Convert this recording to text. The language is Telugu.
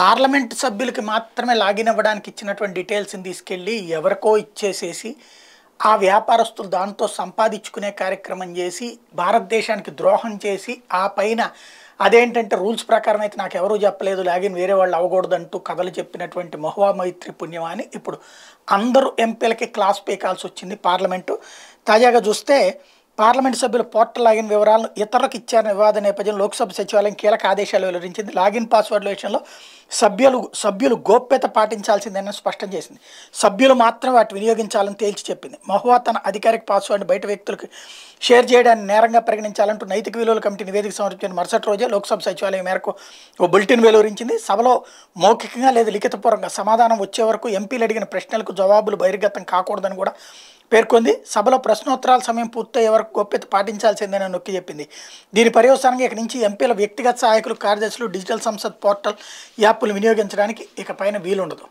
పార్లమెంట్ సభ్యులకి మాత్రమే లాగిన్ అవ్వడానికి ఇచ్చినటువంటి డీటెయిల్స్ని తీసుకెళ్ళి ఎవరికో ఇచ్చేసేసి ఆ వ్యాపారస్తులు దాంతో సంపాదించుకునే కార్యక్రమం చేసి భారతదేశానికి ద్రోహం చేసి ఆ పైన అదేంటంటే రూల్స్ ప్రకారం అయితే నాకు ఎవరూ చెప్పలేదు లాగిన్ వేరే వాళ్ళు అవ్వకూడదంటూ కథలు చెప్పినటువంటి పుణ్యం పుణ్యమాని ఇప్పుడు అందరూ ఎంపీలకి క్లాస్ పేకాల్సి వచ్చింది పార్లమెంటు తాజాగా చూస్తే పార్లమెంటు సభ్యులు పోర్టల్ లాగిన్ వివరాలను ఇతరులకు ఇచ్చారని వివాద నేపథ్యంలో లోక్సభ సచివాలయం కీలక ఆదేశాలు వెల్లడించింది లాగిన్ పాస్వర్డ్ల విషయంలో సభ్యులు సభ్యులు గోప్యత పాటించాల్సిందని స్పష్టం చేసింది సభ్యులు మాత్రం వాటి వినియోగించాలని తేల్చి చెప్పింది మహువా తన అధికారిక పాస్వర్డ్ బయట వ్యక్తులకు షేర్ చేయడాన్ని నేరంగా పరిగణించాలంటూ నైతిక విలువల కమిటీ నివేదిక సమర్పించిన మరుసటి రోజే లోక్సభ సచివాలయం మేరకు ఓ బులెటిన్ వెలువరించింది సభలో మౌఖికంగా లేదా లిఖితపూర్వకంగా సమాధానం వచ్చే వరకు ఎంపీలు అడిగిన ప్రశ్నలకు జవాబులు బహిర్గతం కాకూడదని కూడా పేర్కొంది సభలో ప్రశ్నోత్తరాల సమయం పూర్తయ్యే వరకు గోప్యత పాటించాల్సిందని నొక్కి చెప్పింది దీని పర్యవసానంగా ఇక నుంచి ఎంపీల వ్యక్తిగత సహాయకులు కార్యదర్శులు డిజిటల్ సంసద్ పోర్టల్ యాప్లు వినియోగించడానికి ఇకపైన వీలుండదు